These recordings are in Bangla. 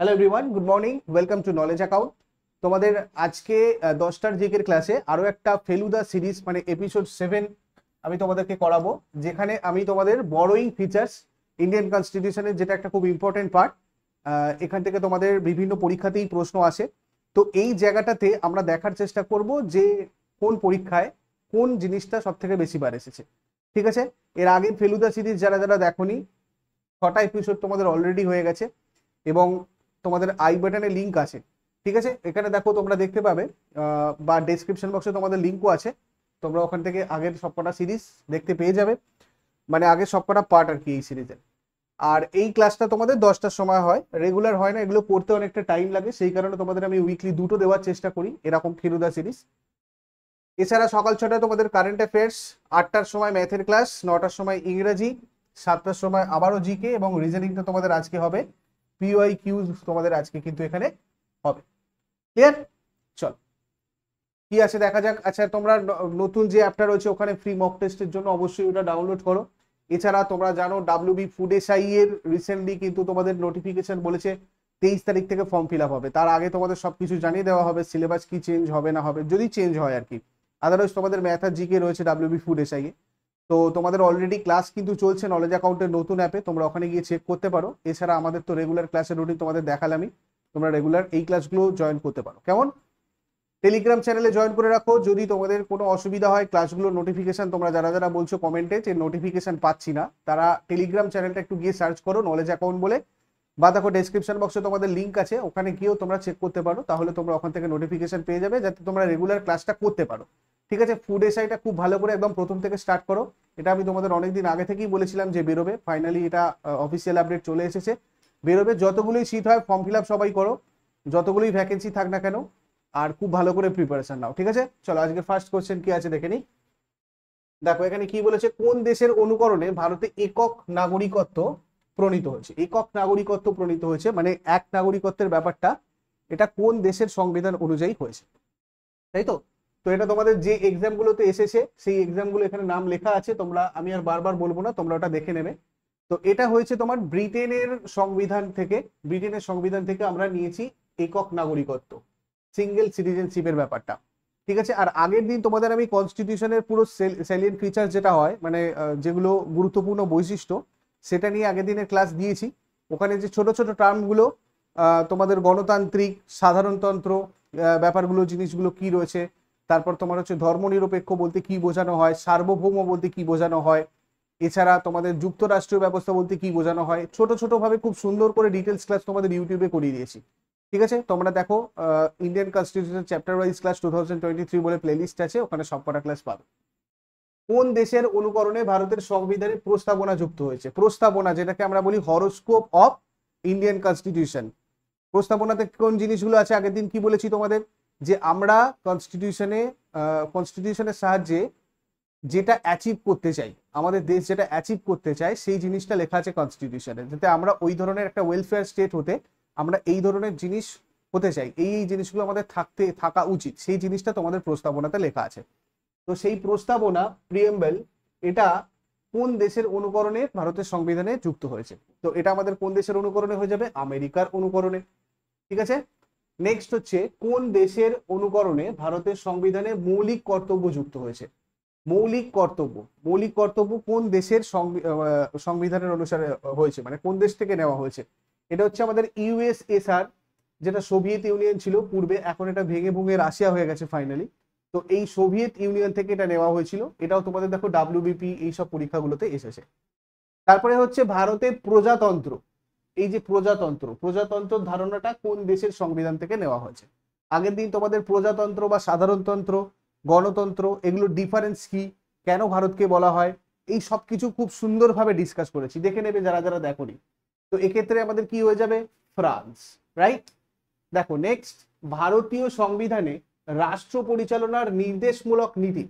hello everyone good morning welcome to knowledge account তোমাদের আজকে দশটার জিকের ক্লাসে আরও একটা ফেলুদা সিরিজ মানে এপিসোড সেভেন আমি তোমাদেরকে করাবো যেখানে আমি তোমাদের বড়োইং ফিচার্স ইন্ডিয়ান কনস্টিটিউশনের যেটা একটা খুব ইম্পর্টেন্ট পার্ট এখান থেকে তোমাদের বিভিন্ন পরীক্ষাতেই প্রশ্ন আসে তো এই জায়গাটাতে আমরা দেখার চেষ্টা করব যে কোন পরীক্ষায় কোন জিনিসটা সব থেকে বেশি বার এসেছে ঠিক আছে এর আগে ফেলুদা সিরিজ যারা যারা দেখনি ছটা এপিসোড তোমাদের অলরেডি হয়ে গেছে এবং তোমাদের আই বাটনে লিঙ্ক আছে ঠিক আছে এখানে দেখো তোমরা দেখতে পাবে বা ডেসক্রিপশন বক্সে তোমাদের লিঙ্কও আছে তোমরা ওখান থেকে আগের সবকটা সিরিজ দেখতে পেয়ে যাবে মানে আগের সবকটা পার্ট আর কি এই সিরিজের আর এই ক্লাসটা তোমাদের দশটার সময় হয় রেগুলার হয় না এগুলো পড়তে অনেকটা টাইম লাগে সেই কারণে তোমাদের আমি উইকলি দুটো দেওয়ার চেষ্টা করি এরকম ফিরুদা সিরিজ এছাড়া সকাল ছটায় তোমাদের কারেন্ট অ্যাফেয়ার্স আটটার সময় ম্যাথের ক্লাস নটার সময় ইংরাজি সাতটার সময় আবারও জিকে এবং রিজেনিংটা তোমাদের আজকে হবে পিওয়াই কিউ তোমাদের আজকে কিন্তু এখানে হবে ক্লিয়ার চল কি আছে দেখা যাক আচ্ছা তোমরা নতুন যে অ্যাপটা রয়েছে ওখানে ফ্রি মক টেস্টের জন্য অবশ্যই ওটা ডাউনলোড করো এছাড়া তোমরা জানো ডাব্লিউ বি ফুড এসআই এর রিসেন্টলি কিন্তু তোমাদের নোটিফিকেশন বলেছে তেইশ তারিখ থেকে ফর্ম ফিল আপ হবে তার আগে তোমাদের সব কিছু জানিয়ে দেওয়া হবে সিলেবাস কি চেঞ্জ হবে না হবে যদি চেঞ্জ হয় আর কি আদারওয়াইজ তোমাদের ম্যাথ আর জিকে রয়েছে ডাব্লিউ বি ফুড এসআই এ তো তোমাদের অলরেডি ক্লাস কিন্তু চলছে নলেজ অ্যাকাউন্টের নতুন অ্যাপে তোমরা ওখানে গিয়ে চেক করতে পারো এছাড়া আমাদের তো রেগুলার ক্লাসের রুটিন তোমাদের দেখালামই তোমরা রেগুলার এই ক্লাসগুলো জয়েন করতে পারো কেমন টেলিগ্রাম চ্যানেলে জয়েন করে রাখো যদি তোমাদের কোনো অসুবিধা হয় ক্লাসগুলোর নোটিফিকেশান তোমরা যারা যারা বলছো কমেন্টে যে নোটিফিকেশান পাচ্ছি না তারা টেলিগ্রাম চ্যানেলটা একটু গিয়ে সার্চ করো নলেজ অ্যাকাউন্ট বলে বা দেখো ডিসক্রিপশন বক্সে তোমাদের লিঙ্ক আছে ওখানে গিয়েও তোমরা চেক করতে পারো তাহলে তোমরা ওখান থেকে নোটিফিকেশন পেয়ে যাবে যাতে তোমরা রেগুলার ক্লাসটা করতে পারো ঠিক আছে ফুড এসআইটা খুব ভালো করে একদম প্রথম থেকে স্টার্ট করো এটা আমি তোমাদের অনেকদিন আগে থেকেই বলেছিলাম যে বেরোবে ফাইনালি এটা অফিসিয়াল আপডেট চলে এসেছে বেরোবে যতগুলোই শীত হয় ফর্ম ফিল আপ সবাই করো যতগুলোই ভ্যাকেন্সি থাক না কেন আর খুব ভালো করে প্রিপারেশন নাও ঠিক আছে চলো আজকে ফার্স্ট কোশ্চেন কি আছে দেখে নিই দেখো এখানে কি বলেছে কোন দেশের অনুকরণে ভারতে একক নাগরিকত্ব প্রণীত হয়েছে একক নাগরিকত্ব প্রণীত হয়েছে মানে এক নাগরিকত্বের ব্যাপারটা এটা কোন দেশের সংবিধান অনুযায়ী হয়েছে তাই তো তো এটা তোমাদের যে এক্সামগুলোতে এসেছে সেই এক্সামগুলো এখানে নাম লেখা আছে তোমরা আমি আর বারবার বলবো না তোমরা ওটা দেখে নেবে তো এটা হয়েছে তোমার ব্রিটেনের সংবিধান থেকে ব্রিটেনের সংবিধান থেকে আমরা নিয়েছি একক নাগরিকত্ব সিঙ্গেল সিটিজেনশিপের ব্যাপারটা ঠিক আছে আর আগের দিন তোমাদের আমি কনস্টিটিউশনের পুরো সেলিয়েন্ট ফিচার যেটা হয় মানে যেগুলো গুরুত্বপূর্ণ বৈশিষ্ট্য সেটা নিয়ে আগের দিনের ক্লাস দিয়েছি ওখানে যে ছোট ছোট টার্মগুলো তোমাদের গণতান্ত্রিক সাধারণতন্ত্র ব্যাপারগুলো জিনিসগুলো কি রয়েছে তারপর তোমার হচ্ছে ধর্মনিরপেক্ষ বলতে কি বোঝানো হয় সার্বভৌম বলতে কি বোঝানো হয় এছাড়া তোমাদের যুক্তরাষ্ট্রীয় ব্যবস্থা বলতে কি বোঝানো হয় ছোট ছোটোভাবে খুব সুন্দর করে ডিটেলস ক্লাস তোমাদের ইউটিউবে করিয়ে দিয়েছি ঠিক আছে তোমরা দেখো Indian constitution chapter wise class two thousand twenty three বলে প্লেলিস্ট আছে ওখানে সব কটা ক্লাস পাবে কোন দেশের অনুকরণে ভারতের সংবিধানে প্রস্তাবনা যুক্ত হয়েছে প্রস্তাবনা যেটাকে আমরা বলি হরোস্কোপ অফ ইন্ডিয়ান কনস্টিটিউশন প্রস্তাবনাতে কোন জিনিসগুলো আছে আগের দিন কি বলেছি তোমাদের যে আমরা কনস্টিটিউশনে কনস্টিটিউশনের সাহায্যে যেটা অ্যাচিভ করতে চাই আমাদের দেশ যেটা অ্যাচিভ করতে চাই সেই জিনিসটা লেখা আছে কনস্টিটিউশনে যাতে আমরা ওই ধরনের একটা ওয়েলফেয়ার স্টেট হতে আমরা এই ধরনের জিনিস হতে চাই এই জিনিসগুলো আমাদের থাকতে থাকা উচিত সেই জিনিসটা তোমাদের প্রস্তাবনাতে লেখা আছে তো সেই প্রস্তাবনা প্রিয়েম্বেল এটা কোন দেশের অনুকরণে ভারতের সংবিধানে যুক্ত হয়েছে তো এটা আমাদের কোন দেশের অনুকরণে হয়ে যাবে আমেরিকার অনুকরণে ঠিক আছে নেক্সট হচ্ছে কোন দেশের অনুকরণে ভারতের সংবিধানে মৌলিক কর্তব্য যুক্ত হয়েছে মৌলিক কর্তব্য মৌলিক কর্তব্য কোন দেশের সংবিধানের অনুসারে হয়েছে মানে কোন দেশ থেকে নেওয়া হয়েছে এটা হচ্ছে আমাদের ইউএসএসআর যেটা সোভিয়েত ইউনিয়ন ছিল পূর্বে এখন এটা ভেঙে ভুঙে রাশিয়া হয়ে গেছে ফাইনালি তো এই সোভিয়েত ইউনিয়ন থেকে এটা নেওয়া হয়েছিল এটাও তোমাদের দেখো ডাব্লিউবিপি এইসব পরীক্ষাগুলোতে এসেছে তারপরে হচ্ছে ভারতের প্রজাতন্ত্র এই যে প্রজাতন্ত্র প্রজাতন্ত্র ধারণাটা কোন দেশের সংবিধান থেকে নেওয়া হয়েছে আগের দিন তোমাদের প্রজাতন্ত্র বা সাধারণতন্ত্র গণতন্ত্র এগুলো ডিফারেন্স কি কেন ভারতকে বলা হয় এই সব কিছু খুব সুন্দরভাবে ডিসকাস করেছি দেখে নেবে যারা যারা দেখনি তো এক্ষেত্রে আমাদের কি হয়ে যাবে ফ্রান্স রাইট দেখো নেক্সট ভারতীয় সংবিধানে রাষ্ট্র পরিচালনার নির্দেশমূলক নীতি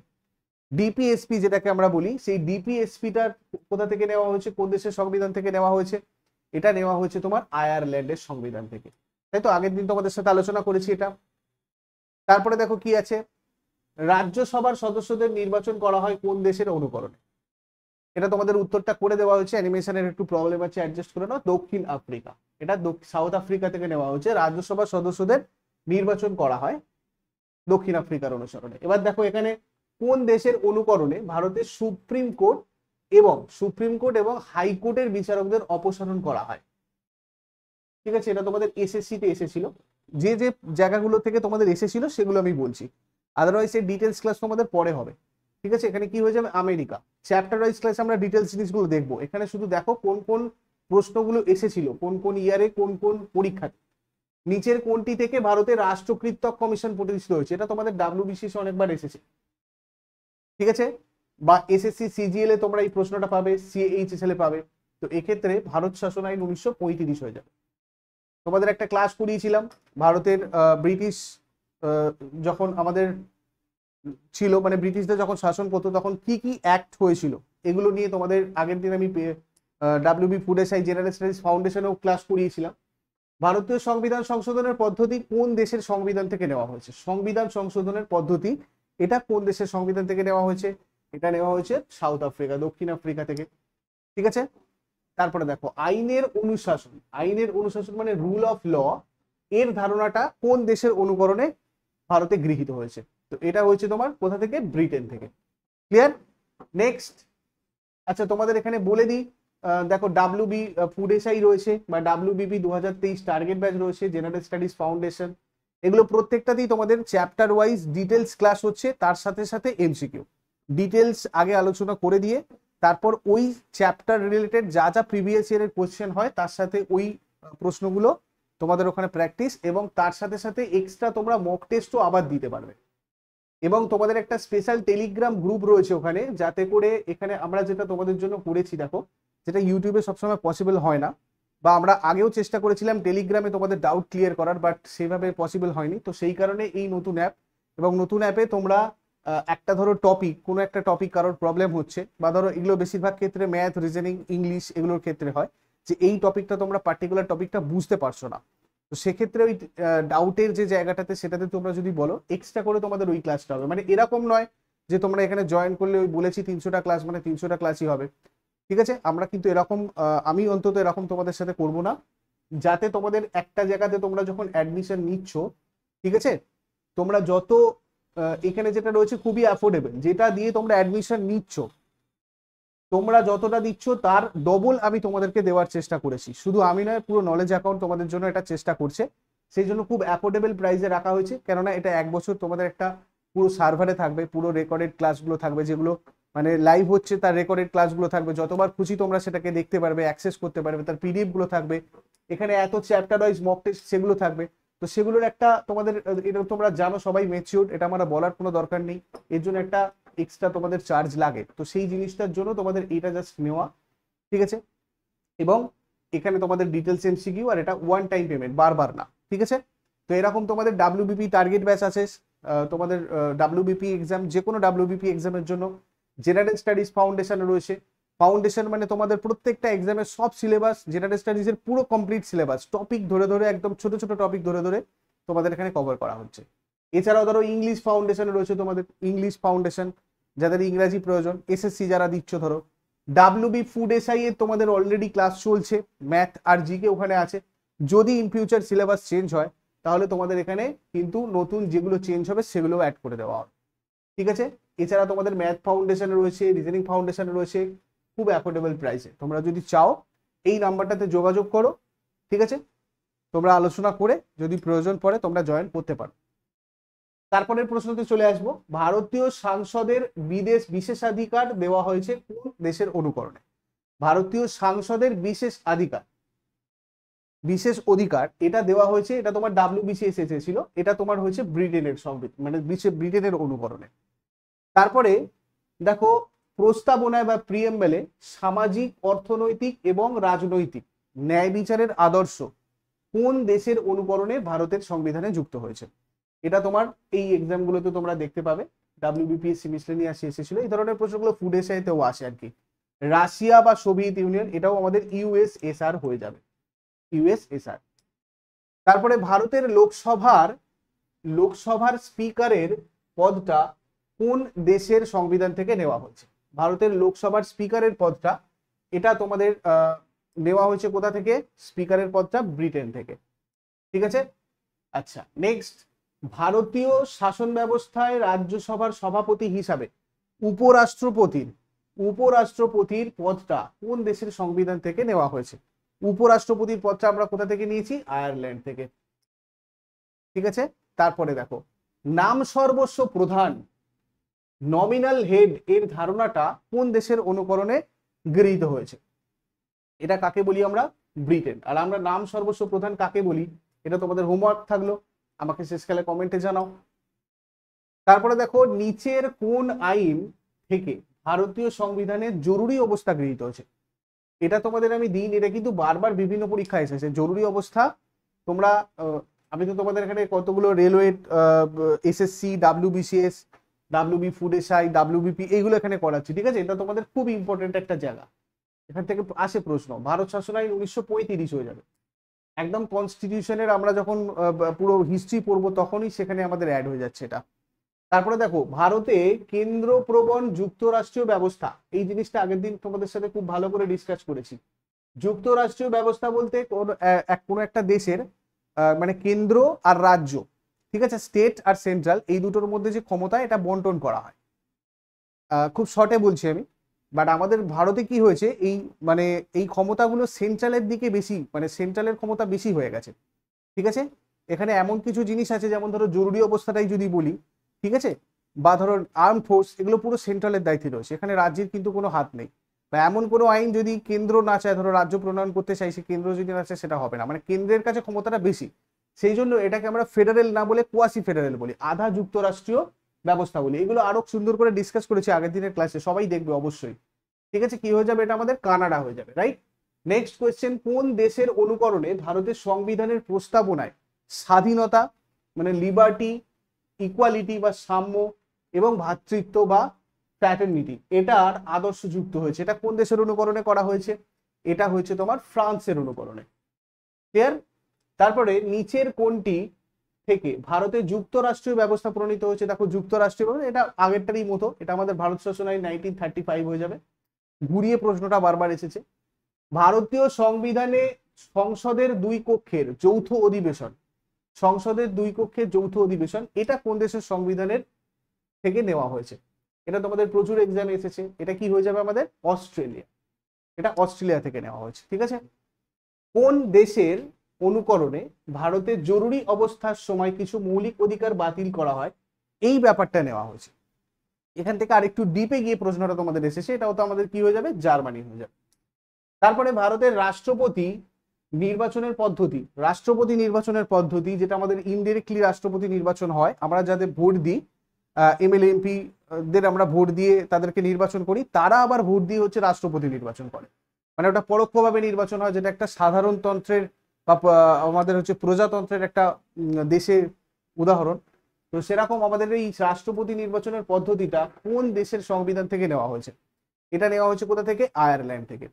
ডিপিএসপি যেটাকে আমরা বলি সেই ডিপিএসপিটার কোথা থেকে নেওয়া হয়েছে কোন দেশের সংবিধান থেকে নেওয়া হয়েছে এটা নেওয়া হয়েছে তোমার আয়ারল্যান্ডের সংবিধান থেকে তাই তো আগের দিন তোমাদের সাথে আলোচনা করেছি এটা তারপরে দেখো কি আছে রাজ্যসভার সদস্যদের নির্বাচন করা হয় কোন দেশের অনুকরণে এটা তোমাদের উত্তরটা করে দেওয়া হয়েছে অ্যানিমেশনের একটু প্রবলেম আছে অ্যাডজাস্ট করে নাও দক্ষিণ আফ্রিকা এটা সাউথ আফ্রিকা থেকে নেওয়া হয়েছে রাজ্যসভার সদস্যদের নির্বাচন করা হয় দক্ষিণ আফ্রিকার অনুসরণে এবার দেখো এখানে কোন দেশের অনুকরণে ভারতের সুপ্রিম কোর্ট এবং সুপ্রিম কোর্ট এবং হাইকোর্টের বিচারকদের অপসারণ করা হয় ঠিক আছে এটা তোমাদের এসএসসিতে এসেছিল যে যে জায়গাগুলো থেকে তোমাদের এসেছিল সেগুলো আমি বলছি আদারওয়াইজ এই ডিটেলস ক্লাস তোমাদের পরে হবে ঠিক আছে এখানে কি হয়ে যাবে আমেরিকা চ্যাপ্টার ওয়াইজ ক্লাস আমরা ডিটেলস জিনিসগুলো দেখবো এখানে শুধু দেখো কোন কোন প্রশ্নগুলো এসেছিল কোন কোন ইয়ারে কোন কোন পরীক্ষাতে নিচের কোনটি থেকে ভারতের রাষ্ট্রকৃত্যক কমিশন প্রতিষ্ঠিত হয়েছে এটা তোমাদের ডাব্লিউবিসিএস অনেকবার এসেছে ঠিক আছে বা এসএসসি সিজিএল এ তোমরা এই প্রশ্নটা পাবে সিএইচএসএল এ পাবে তো এক্ষেত্রে ভারত শাসন আইন উনিশশো হয়ে যাবে তোমাদের একটা ক্লাস করিয়েছিলাম ভারতের ব্রিটিশ যখন আমাদের ছিল মানে ব্রিটিশরা যখন শাসন করতো তখন কি কি অ্যাক্ট হয়েছিল এগুলো নিয়ে তোমাদের আগের দিন আমি WB food SI general studies ফাউন্ডেশনেও ক্লাস করিয়েছিলাম ভারতীয় সংবিধান সংশোধনের পদ্ধতি কোন দেশের সংবিধান থেকে নেওয়া হয়েছে সংবিধান সংশোধনের পদ্ধতি এটা কোন দেশের সংবিধান থেকে নেওয়া হয়েছে এটা নেওয়া হয়েছে সাউথ আফ্রিকা দক্ষিণ আফ্রিকা থেকে ঠিক আছে তারপরে দেখো আইনের অনুশাসন আইনের অনুশাসন মানে রুল অফ ল এর ধারণাটা কোন দেশের অনুকরণে ভারতে গৃহীত হয়েছে তো এটা হয়েছে তোমার কোথা থেকে ব্রিটেন থেকে ক্লিয়ার নেক্সট আচ্ছা তোমাদের এখানে বলে দিই দেখো ডাব্লিউবি ফুড এসআই রয়েছে বা ডাব্লিউবিপি দু হাজার তেইশ টার্গেট ব্যাচ রয়েছে জেনারেল স্টাডিজ ফাউন্ডেশন এগুলো প্রত্যেকটাতেই তোমাদের চ্যাপ্টার ওয়াইজ ডিটেলস ক্লাস হচ্ছে তার সাথে সাথে এমসিকিউ ডিটেলস আগে আলোচনা করে দিয়ে তারপর ওই চ্যাপ্টার রিলেটেড যা যা প্রিভিয়াস ইয়ারের কোশ্চেন হয় তার সাথে ওই প্রশ্নগুলো তোমাদের ওখানে প্র্যাকটিস এবং তার সাথে সাথে এক্সট্রা তোমরা মক টেস্টও আবার দিতে পারবে এবং তোমাদের একটা স্পেশাল টেলিগ্রাম গ্রুপ রয়েছে ওখানে যাতে করে এখানে আমরা যেটা তোমাদের জন্য করেছি দেখো যেটা ইউটিউবে সবসময় পসিবল হয় না বা আমরা আগেও চেষ্টা করেছিলাম টেলিগ্রামে তোমাদের ডাউট ক্লিয়ার করার বাট সেভাবে পসিবল হয়নি তো সেই কারণে এই নতুন অ্যাপ এবং নতুন অ্যাপে তোমরা একটা ধরো টপিক কোনো একটা টপিক কারোর প্রবলেম হচ্ছে বা ধরো এগুলো বেশিরভাগ ক্ষেত্রে ম্যাথ রিজনিং ইংলিশ এগুলোর ক্ষেত্রে হয় যে এই টপিকটা তোমরা পার্টিকুলার টপিকটা বুঝতে পারছো না তো সেক্ষেত্রে ওই ডাউটের যে জায়গাটাতে সেটাতে তোমরা যদি বলো এক্সট্রা করে তোমাদের ওই ক্লাসটা হবে মানে এরকম নয় যে তোমরা এখানে জয়েন করলে ওই বলেছি তিনশোটা ক্লাস মানে তিনশোটা ক্লাসই হবে ঠিক আছে আমরা কিন্তু এরকম আমি অন্তত এরকম তোমাদের সাথে করব না যাতে তোমাদের একটা জায়গাতে তোমরা যখন অ্যাডমিশন নিচ্ছ ঠিক আছে তোমরা যত এখানে যেটা রয়েছে খুবই অ্যাফোর্ডেবল যেটা দিয়ে তোমরা অ্যাডমিশন নিচ্ছ তোমরা যতটা দিচ্ছ তার ডবল আমি তোমাদেরকে দেওয়ার চেষ্টা করেছি শুধু আমি নয় পুরো নলেজ অ্যাকাউন্ট তোমাদের জন্য এটা চেষ্টা করছে সেই জন্য খুব অ্যাফোর্ডেবল প্রাইসে রাখা হয়েছে কেননা এটা এক বছর তোমাদের একটা পুরো সার্ভারে থাকবে পুরো রেকর্ডেড ক্লাসগুলো থাকবে যেগুলো মানে লাইভ হচ্ছে তার রেকর্ডেড ক্লাসগুলো থাকবে যতবার খুশি তোমরা সেটাকে দেখতে পারবে অ্যাক্সেস করতে পারবে তার পিডিএফগুলো থাকবে এখানে এত চ্যাপ্টার ওয়াইজ মক টেস্ট সেগুলো থাকবে তো সেগুলোর একটা তোমাদের এটা তোমরা জানো সবাই মেচিওর এটা আমার বলার কোনো দরকার নেই এর জন্য একটা এক্সট্রা তোমাদের চার্জ লাগে তো সেই জিনিসটার জন্য তোমাদের এটা জাস্ট নেওয়া ঠিক আছে এবং এখানে তোমাদের ডিটেলস এমসিকিউ আর এটা ওয়ান টাইম পেমেন্ট বারবার না ঠিক আছে তো এরকম তোমাদের ডাব্লিউবিপি টার্গেট ব্যাচ আছে তোমাদের ডাব্লিউবিপি এক্সাম যে কোনো ডাব্লিউবিপি এক্সামের জন্য জেনারেল স্টাডিজ ফাউন্ডেশন রয়েছে ফাউন্ডেশন মানে তোমাদের প্রত্যেকটা এক্সামের সব সিলেবাস জেনারেল স্টাডিজের পুরো কমপ্লিট সিলেবাস টপিক ধরে ধরে একদম ছোট ছোট টপিক ধরে ধরে তোমাদের এখানে কভার করা হচ্ছে এছাড়াও ধরো ইংলিশ ফাউন্ডেশন রয়েছে তোমাদের ইংলিশ ফাউন্ডেশন যাদের ইংরাজি প্রয়োজন এসএসসি যারা দিচ্ছ ধরো বি ফুড এসআই এর তোমাদের অলরেডি ক্লাস চলছে ম্যাথ আর জিকে ওখানে আছে যদি ইন ফিউচার সিলেবাস চেঞ্জ হয় তাহলে তোমাদের এখানে কিন্তু নতুন যেগুলো চেঞ্জ হবে সেগুলো অ্যাড করে দেওয়া হবে ঠিক আছে এছাড়া তোমাদের ম্যাথ ফাউন্ডেশন রয়েছে রিজনিং ফাউন্ডেশন রয়েছে খুব অ্যাফোর্ডেবল প্রাইসে তোমরা যদি চাও এই নাম্বারটাতে যোগাযোগ করো ঠিক আছে তোমরা আলোচনা করে যদি প্রয়োজন পড়ে তোমরা জয়েন করতে পারো তারপরের প্রশ্নতে চলে আসব ভারতীয় সাংসদের বিদেশ বিশেষাধিকার দেওয়া হয়েছে কোন দেশের অনুকরণে ভারতীয় সাংসদের বিশেষ অধিকার বিশেষ অধিকার এটা দেওয়া হয়েছে এটা তোমার ডাব্লিউবিসিএস এসেছিল এটা তোমার হয়েছে ব্রিটেনের সংবিধান মানে বিশ্বে ব্রিটেনের অনুকরণে তারপরে দেখো প্রস্তাবনায় বা প্রিয়েম্বেলে সামাজিক অর্থনৈতিক এবং রাজনৈতিক ন্যায় বিচারের আদর্শ কোন দেশের অনুকরণে ভারতের সংবিধানে যুক্ত হয়েছে এটা তোমার এই এক্সামগুলোতে তোমরা দেখতে পাবে ডাব্লিউবিপিএসসি মিসলেনি আসে এসেছিল এই ধরনের প্রশ্নগুলো ফুড এসআইতেও আসে আর কি রাশিয়া বা সোভিয়েত ইউনিয়ন এটাও আমাদের ইউএসএসআর হয়ে যাবে ইউএসএসআর তারপরে ভারতের লোকসভার লোকসভার স্পিকারের পদটা কোন দেশের সংবিধান থেকে নেওয়া হয়েছে ভারতের লোকসভার স্পিকারের পদটা এটা তোমাদের নেওয়া হয়েছে কোথা থেকে স্পিকারের পদটা ব্রিটেন থেকে ঠিক আছে আচ্ছা নেক্সট ভারতীয় শাসন ব্যবস্থায় রাজ্যসভার সভাপতি হিসাবে উপরাষ্ট্রপতির উপরাষ্ট্রপতির পদটা কোন দেশের সংবিধান থেকে নেওয়া হয়েছে উপরাষ্ট্রপতির পদটা আমরা কোথা থেকে নিয়েছি আয়ারল্যান্ড থেকে ঠিক আছে তারপরে দেখো নাম সর্বস্ব প্রধান নমিনাল হেড এর ধারণাটা কোন দেশের অনুকরণে গৃহীত হয়েছে এটা কাকে বলি আমরা ব্রিটেন আর আমরা নাম সর্বস্ব প্রধান কাকে বলি এটা তোমাদের হোমওয়ার্ক থাকলো আমাকে শেষকালে কমেন্টে জানাও তারপরে দেখো নিচের কোন আইন থেকে ভারতীয় সংবিধানে জরুরি অবস্থা গৃহীত হয়েছে এটা তোমাদের আমি দিন এটা কিন্তু বারবার বিভিন্ন পরীক্ষায় এসেছে জরুরি অবস্থা তোমরা আমি তো তোমাদের এখানে কতগুলো railway SSC WBCS WB food SI WBP এইগুলো এখানে করাচ্ছি ঠিক আছে এটা তোমাদের খুব ইম্পর্টেন্ট একটা জায়গা এখান থেকে আসে প্রশ্ন ভারত শাসন আইন উনিশশো পঁয়ত্রিশ হয়ে যাবে একদম কনস্টিটিউশনের আমরা যখন পুরো হিস্ট্রি পড়বো তখনই সেখানে আমাদের অ্যাড হয়ে যাচ্ছে এটা তারপরে দেখো ভারতে কেন্দ্র প্রবণ যুক্তরাষ্ট্রীয় ব্যবস্থা এই জিনিসটা আগের দিন তোমাদের সাথে খুব ভালো করে ডিসকাস করেছি যুক্তরাষ্ট্রীয় ব্যবস্থা বলতে কোনো একটা দেশের মানে কেন্দ্র আর রাজ্য ঠিক আছে স্টেট আর সেন্ট্রাল এই দুটোর মধ্যে যে ক্ষমতা এটা বন্টন করা হয় খুব শর্টে বলছি আমি বাট আমাদের ভারতে কি হয়েছে এই মানে এই ক্ষমতাগুলো সেন্ট্রালের দিকে বেশি মানে সেন্ট্রালের ক্ষমতা বেশি হয়ে গেছে ঠিক আছে এখানে এমন কিছু জিনিস আছে যেমন ধরো জরুরি অবস্থাটাই যদি বলি ঠিক আছে বা ধরো আর্ম ফোর্স এগুলো পুরো সেন্ট্রালের দায়িত্বে রয়েছে এখানে রাজ্যের কিন্তু কোনো হাত নেই বা এমন কোনো আইন যদি কেন্দ্র না চায় ধরো রাজ্য প্রণয়ন করতে চাই সে কেন্দ্র যদি না চায় সেটা হবে না মানে কেন্দ্রের কাছে ক্ষমতাটা বেশি সেই জন্য এটাকে আমরা ফেডারেল না বলে কোয়াসি ফেডারেল বলি আধা যুক্তরাষ্ট্রীয় ব্যবস্থা বলি এগুলো আরো সুন্দর করে ডিসকাস করেছি আগের দিনের ক্লাসে সবাই দেখবে অবশ্যই ঠিক আছে কি হয়ে যাবে এটা আমাদের কানাডা হয়ে যাবে রাইট নেক্সট কোয়েশ্চেন কোন দেশের অনুকরণে ভারতের সংবিধানের প্রস্তাবনায় স্বাধীনতা মানে লিবার্টি ইকুয়ালিটি বা সাম্য এবং ভ্রাতৃত্ব বা প্যাটার্নিটি এটার আদর্শ যুক্ত হয়েছে এটা কোন দেশের অনুকরণে করা হয়েছে এটা হয়েছে তোমার ফ্রান্সের অনুকরণে ক্লিয়ার তারপরে নিচের কোনটি থেকে ভারতে যুক্তরাষ্ট্রীয় ব্যবস্থা প্রণীত হয়েছে দেখো যুক্তরাষ্ট্রীয় এটা আগেরটারই মতো এটা আমাদের ভারত শাসন আইন নাইনটিন থার্টি ফাইভ হয়ে যাবে ঘুরিয়ে প্রশ্নটা বারবার এসেছে ভারতীয় সংবিধানে সংসদের দুই কক্ষের যৌথ অধিবেশন সংসদের দুই কক্ষের যৌথ অধিবেশন এটা কোন দেশের সংবিধানের থেকে নেওয়া হয়েছে এটা তোমাদের প্রচুর এক্সামে এসেছে এটা কি হয়ে যাবে আমাদের অস্ট্রেলিয়া এটা অস্ট্রেলিয়া থেকে নেওয়া হয়েছে ঠিক আছে কোন দেশের অনুকরণে ভারতে জরুরি অবস্থার সময় কিছু মৌলিক অধিকার বাতিল করা হয় এই ব্যাপারটা নেওয়া হয়েছে এখান থেকে আরেকটু ডিপে গিয়ে প্রশ্নটা তোমাদের এসেছে এটাও তো আমাদের কি হয়ে যাবে জার্মানি হয়ে যাবে তারপরে ভারতের রাষ্ট্রপতি নির্বাচনের পদ্ধতি রাষ্ট্রপতি নির্বাচনের পদ্ধতি যেটা আমাদের ইনডিরেক্টলি রাষ্ট্রপতি নির্বাচন হয় আমরা যাদের ভোট দিই এমএলএ এমপি দের আমরা ভোট দিয়ে তাদেরকে নির্বাচন করি তারা আবার ভোট দিয়ে হচ্ছে রাষ্ট্রপতি নির্বাচন করে মানে ওটা পরোক্ষভাবে নির্বাচন হয় যেটা একটা সাধারণতন্ত্রের বা আমাদের হচ্ছে প্রজাতন্ত্রের একটা দেশের উদাহরণ তো সেরকম আমাদের এই রাষ্ট্রপতি নির্বাচনের পদ্ধতিটা কোন দেশের সংবিধান থেকে নেওয়া হয়েছে এটা নেওয়া হয়েছে কোথা থেকে আয়ারল্যান্ড থেকে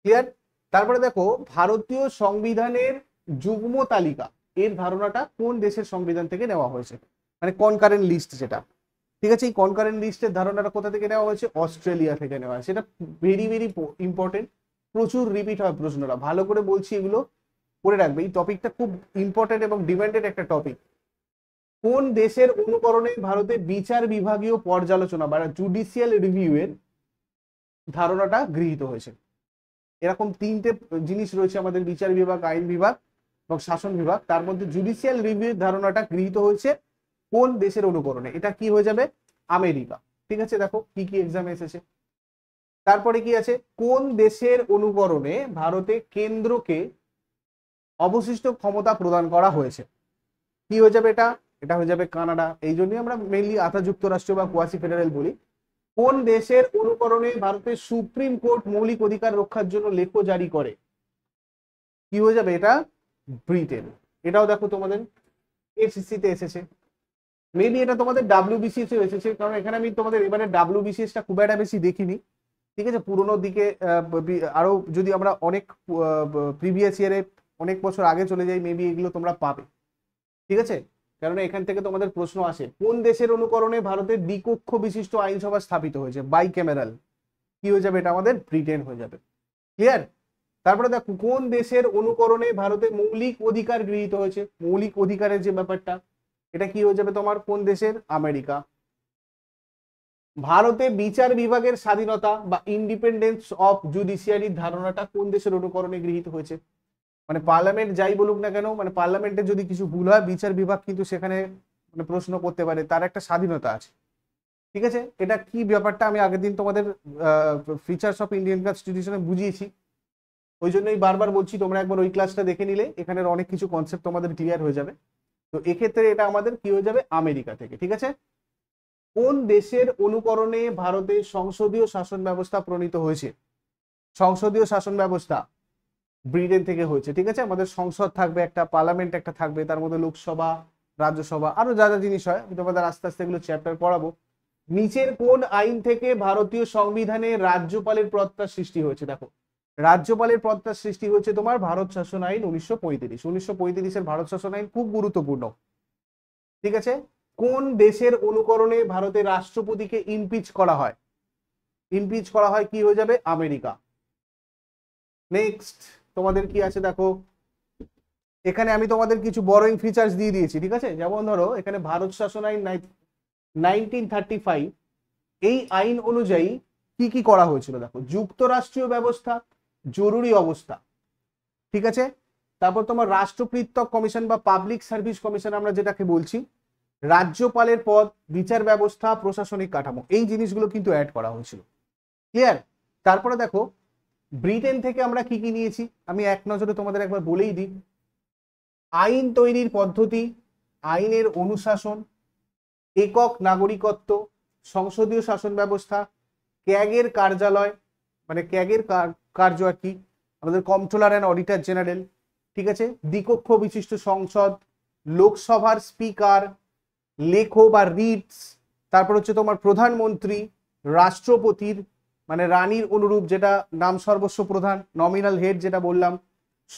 ক্লিয়ার তারপরে দেখো ভারতীয় সংবিধানের যুগ্ম তালিকা এর ধারণাটা কোন দেশের সংবিধান থেকে নেওয়া হয়েছে মানে কনকারেন্ট লিস্ট যেটা ঠিক আছে এই কনকারেন্ট লিস্টের ধারণাটা কোথা থেকে নেওয়া হয়েছে অস্ট্রেলিয়া থেকে নেওয়া হয়েছে এটা ভেরি ভেরি ইম্পর্টেন্ট প্রচুর রিপিট হয় প্রশ্নটা ভালো করে বলছি এগুলো করে রাখবে এই টপিকটা খুব ইম্পর্টেন্ট এবং ডিমান্ডেড একটা টপিক কোন দেশের অনুকরণে ভারতে বিচার বিভাগীয় পর্যালোচনা বা জুডিশিয়াল রিভিউ এর ধারণাটা গৃহীত হয়েছে এরকম তিনটে জিনিস রয়েছে আমাদের বিচার বিভাগ আইন বিভাগ এবং শাসন বিভাগ তার মধ্যে জুডিশিয়াল রিভিউ ধারণাটা গৃহীত হয়েছে কোন দেশের অনুকরণে এটা কি হয়ে যাবে আমেরিকা ঠিক আছে দেখো কি কি এক্সাম এসেছে তারপরে কি আছে কোন দেশের অনুকরণে ভারতে কেন্দ্রকে অবশিষ্ট ক্ষমতা প্রদান করা হয়েছে কি হয়ে যাবে এটা এটা হয়ে যাবে কানাডা এই জন্যই আমরা মেইনলি আধা যুক্তরাষ্ট্র বা কোয়াসি ফেডারেল বলি কোন দেশের অনুকরণে ভারতের সুপ্রিম কোর্ট মৌলিক অধিকার রক্ষার জন্য লেখো জারি করে কি হয়ে যাবে এটা ব্রিটেন এটাও দেখো তোমাদের এসিসিতে এসেছে মেবি এটা তোমাদের ডাব্লিউবিসিএস এসেছে কারণ এখানে আমি তোমাদের এবারে ডাব্লিউবিসিএসটা খুব একটা বেশি দেখিনি ঠিক আছে পুরোনো দিকে আরো যদি আমরা অনেক প্রিভিয়াস ইয়ারে অনেক বছর আগে চলে যাই মেবি এগুলো তোমরা পাবে ঠিক আছে কেননা এখান থেকে তোমাদের প্রশ্ন আসে কোন দেশের অনুকরণে ভারতের দ্বিকক্ষ বিশিষ্ট আইনসভা স্থাপিত হয়েছে বাই ক্যামেরাল কি হয়ে যাবে এটা আমাদের ব্রিটেন হয়ে যাবে ক্লিয়ার তারপরে দেখো কোন দেশের অনুকরণে ভারতের মৌলিক অধিকার গৃহীত হয়েছে মৌলিক অধিকারের যে ব্যাপারটা এটা কি হয়ে যাবে তোমার কোন দেশের আমেরিকা ভারতে বিচার বিভাগের স্বাধীনতা বা ইন্ডিপেন্ডেন্স অফ জুডিশিয়ারির ধারণাটা কোন দেশের অনুকরণে গৃহীত হয়েছে মানে পার্লামেন্ট যাই বলুক না কেন মানে পার্লামেন্টে যদি কিছু ভুল হয় বিচার বিভাগ কিন্তু সেখানে মানে প্রশ্ন করতে পারে তার একটা স্বাধীনতা আছে ঠিক আছে এটা কি ব্যাপারটা আমি আগের দিন তোমাদের ফিচার্স অফ ইন্ডিয়ান কনস্টিটিউশনে বুঝিয়েছি ওই জন্যই বারবার বলছি তোমরা একবার ওই ক্লাসটা দেখে নিলে এখানের অনেক কিছু কনসেপ্ট তোমাদের ক্লিয়ার হয়ে যাবে তো এক্ষেত্রে এটা আমাদের কি হয়ে যাবে আমেরিকা থেকে ঠিক আছে কোন দেশের অনুকরণে ভারতের সংসদীয় শাসন ব্যবস্থা প্রণীত হয়েছে সংসদীয় শাসন ব্যবস্থা ব্রিটেন থেকে হয়েছে ঠিক আছে আমাদের সংসদ থাকবে একটা পার্লামেন্ট একটা থাকবে তার মধ্যে লোকসভা রাজ্যসভা আরো যা যা জিনিস হয় আমি তোমাদের আস্তে আস্তে এগুলো চ্যাপ্টার পড়াবো নিচের কোন আইন থেকে ভারতীয় সংবিধানে রাজ্যপালের প্রত্যাশ সৃষ্টি হয়েছে দেখো রাজ্যপালের প্রত্যাশ সৃষ্টি হয়েছে তোমার ভারত শাসন আইন উনিশশো পঁয়ত্রিশ উনিশশো পঁয়ত্রিশের ভারত শাসন আইন খুব গুরুত্বপূর্ণ ঠিক আছে কোন দেশের অনুকরণে ভারতের রাষ্ট্রপতিকে ইমপিচ করা হয় ইমপিচ করা হয় কি হয়ে যাবে আমেরিকা নেক্সট তোমাদের কি আছে দেখো এখানে আমি তোমাদের কিছু বরোয়িং ফিচার্স দিয়ে দিয়েছি ঠিক আছে যেমন ধরো এখানে ভারত শাসন আইন নাইনটিন থার্টি ফাইভ এই আইন অনুযায়ী কি কি করা হয়েছিল দেখো যুক্তরাষ্ট্রীয় ব্যবস্থা জরুরি অবস্থা ঠিক আছে তারপর তোমার রাষ্ট্রপৃত্তক কমিশন বা পাবলিক সার্ভিস কমিশন আমরা যেটাকে বলছি রাজ্যপালের পদ বিচার ব্যবস্থা প্রশাসনিক কাঠামো এই জিনিসগুলো কিন্তু অ্যাড করা হয়েছিল ক্লিয়ার তারপরে দেখো ব্রিটেন থেকে আমরা কি কি নিয়েছি আমি এক নজরে তোমাদের একবার বলেই দিই আইন তৈরির পদ্ধতি আইনের অনুশাসন একক নাগরিকত্ব সংসদীয় শাসন ব্যবস্থা ক্যাগের কার্যালয় মানে ক্যাগের কার্য আর কি আমাদের কমট্রোলার অ্যান্ড অডিটার জেনারেল ঠিক আছে দ্বিকক্ষ বিশিষ্ট সংসদ লোকসভার স্পিকার লেখো বা রিটস তারপর হচ্ছে তোমার প্রধানমন্ত্রী রাষ্ট্রপতির মানে রানীর অনুরূপ যেটা নাম সর্বস্ব প্রধান নমিনাল হেড যেটা বললাম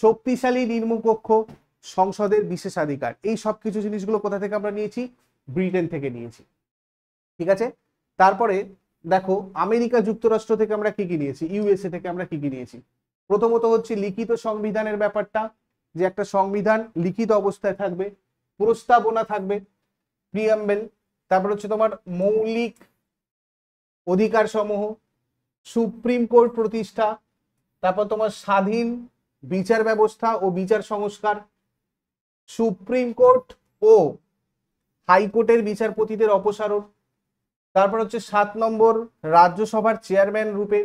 শক্তিশালী নির্মকক্ষ সংসদের বিশেষাধিকার এই সব কিছু জিনিসগুলো কোথা থেকে আমরা নিয়েছি ব্রিটেন থেকে নিয়েছি ঠিক আছে তারপরে দেখো আমেরিকা যুক্তরাষ্ট্র থেকে আমরা কি কি নিয়েছি ইউএসএ থেকে আমরা কি কি নিয়েছি প্রথমত হচ্ছে লিখিত সংবিধানের ব্যাপারটা যে একটা সংবিধান লিখিত অবস্থায় থাকবে প্রস্তাবনা থাকবে প্রিয়াম্বেল তারপর হচ্ছে তোমার মৌলিক অধিকার সমূহ সুপ্রিম কোর্ট প্রতিষ্ঠা তারপর তোমার স্বাধীন বিচার ব্যবস্থা ও বিচার সংস্কার সুপ্রিম কোর্ট ও হাইকোর্টের বিচারপতিদের অপসারণ তারপর হচ্ছে সাত নম্বর রাজ্যসভার চেয়ারম্যান রূপে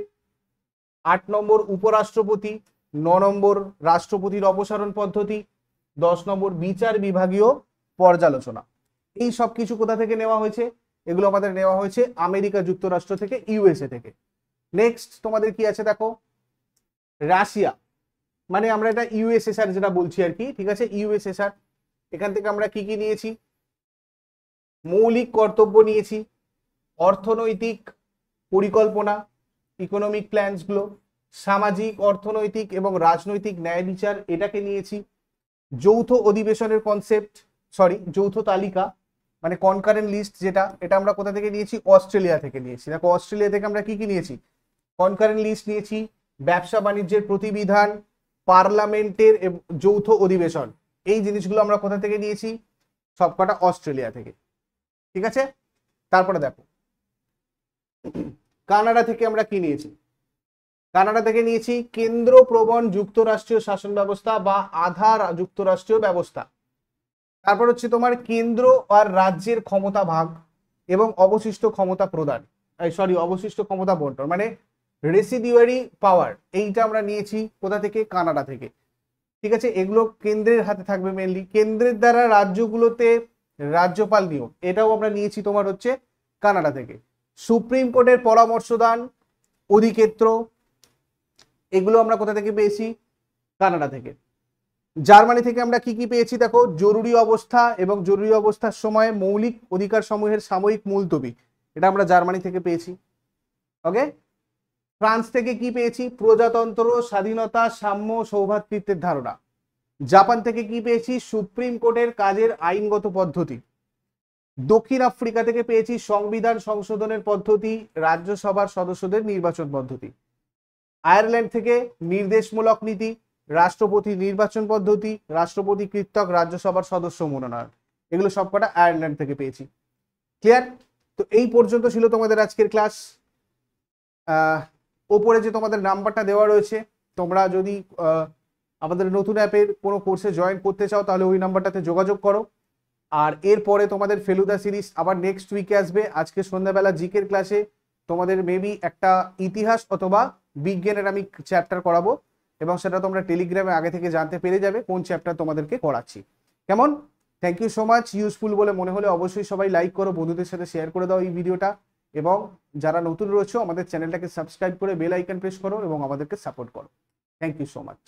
আট নম্বর উপরাষ্ট্রপতি ন নম্বর রাষ্ট্রপতির অপসারণ পদ্ধতি দশ নম্বর বিচার বিভাগীয় পর্যালোচনা এই সব কিছু কোথা থেকে নেওয়া হয়েছে এগুলো আমাদের নেওয়া হয়েছে আমেরিকা যুক্তরাষ্ট্র থেকে ইউএসএ থেকে নেক্সট তোমাদের কি আছে দেখো রাশিয়া মানে আমরা এটা ইউএসএসআর যেটা বলছি আর কি ঠিক আছে ইউএসএসআর এখান থেকে আমরা কি কি নিয়েছি মৌলিক কর্তব্য নিয়েছি অর্থনৈতিক পরিকল্পনা ইকোনমিক প্ল্যানসগুলো সামাজিক অর্থনৈতিক এবং রাজনৈতিক ন্যায় বিচার এটাকে নিয়েছি যৌথ অধিবেশনের কনসেপ্ট সরি যৌথ তালিকা মানে কনকারেন্ট লিস্ট যেটা এটা আমরা কোথা থেকে নিয়েছি অস্ট্রেলিয়া থেকে নিয়েছি দেখো অস্ট্রেলিয়া থেকে আমরা কি কি নিয়েছি কনকারেন্ট লিস্ট নিয়েছি ব্যবসা বাণিজ্যের প্রতিবিধান পার্লামেন্টের যৌথ অধিবেশন এই জিনিসগুলো আমরা কোথা থেকে নিয়েছি সবকটা অস্ট্রেলিয়া থেকে ঠিক আছে তারপরে দেখো কানাডা থেকে আমরা কি নিয়েছি কানাডা থেকে নিয়েছি কেন্দ্র প্রবণ যুক্তরাষ্ট্রীয় শাসন ব্যবস্থা বা আধার যুক্তরাষ্ট্রীয় ব্যবস্থা তারপর হচ্ছে তোমার কেন্দ্র আর রাজ্যের ক্ষমতা ভাগ এবং অবশিষ্ট ক্ষমতা প্রদান সরি অবশিষ্ট ক্ষমতা বন্টন মানে রেসিডিওয়ারি পাওয়ার এইটা আমরা নিয়েছি কোথা থেকে কানাডা থেকে ঠিক আছে এগুলো কেন্দ্রের হাতে থাকবে মেনলি কেন্দ্রের দ্বারা রাজ্যগুলোতে রাজ্যপাল নিয়োগ এটাও আমরা নিয়েছি তোমার হচ্ছে কানাডা থেকে সুপ্রিম কোর্টের পরামর্শদান অধিক্ষেত্র এগুলো আমরা কোথা থেকে পেয়েছি কানাডা থেকে জার্মানি থেকে আমরা কি কি পেয়েছি দেখো জরুরি অবস্থা এবং জরুরি অবস্থার সময় মৌলিক অধিকার সমূহের সাময়িক মূলতবি এটা আমরা জার্মানি থেকে পেয়েছি ওকে ফ্রান্স থেকে কি পেয়েছি প্রজাতন্ত্র স্বাধীনতা সাম্য সৌভাতৃত্বের ধারণা জাপান থেকে কি পেয়েছি সুপ্রিম কোর্টের কাজের আইনগত পদ্ধতি দক্ষিণ আফ্রিকা থেকে পেয়েছি সংবিধান সংশোধনের পদ্ধতি রাজ্যসভার সদস্যদের নির্বাচন পদ্ধতি আয়ারল্যান্ড থেকে নির্দেশমূলক নীতি রাষ্ট্রপতি নির্বাচন পদ্ধতি রাষ্ট্রপতি কৃতক রাজ্যসভার সদস্য মনোনয়ন এগুলো সবকটা আয়ারল্যান্ড থেকে পেয়েছি ক্লিয়ার তো এই পর্যন্ত ছিল তোমাদের আজকের ক্লাস ওপরে যে তোমাদের নাম্বারটা দেওয়া রয়েছে তোমরা যদি আমাদের নতুন অ্যাপের কোনো কোর্সে জয়েন করতে চাও তাহলে ওই নাম্বারটাতে যোগাযোগ করো আর এরপরে তোমাদের ফেলুদা সিরিজ আবার নেক্সট উইকে আসবে আজকে সন্ধ্যাবেলা জিকের ক্লাসে তোমাদের মেবি একটা ইতিহাস অথবা বিজ্ঞানের আমি চ্যাপ্টার করাবো এবং সেটা তোমরা টেলিগ্রামে আগে থেকে জানতে পেরে যাবে কোন চ্যাপ্টার তোমাদেরকে করাচ্ছি কেমন thank you so much useful বলে মনে হলে অবশ্যই সবাই লাইক করো বন্ধুদের সাথে শেয়ার করে দাও এই ভিডিওটা এবং যারা নতুন রয়েছে আমাদের চ্যানেলটাকে সাবস্ক্রাইব করে বেল আইকন প্রেস করো এবং আমাদেরকে সাপোর্ট করো থ্যাংক ইউ সো মাচ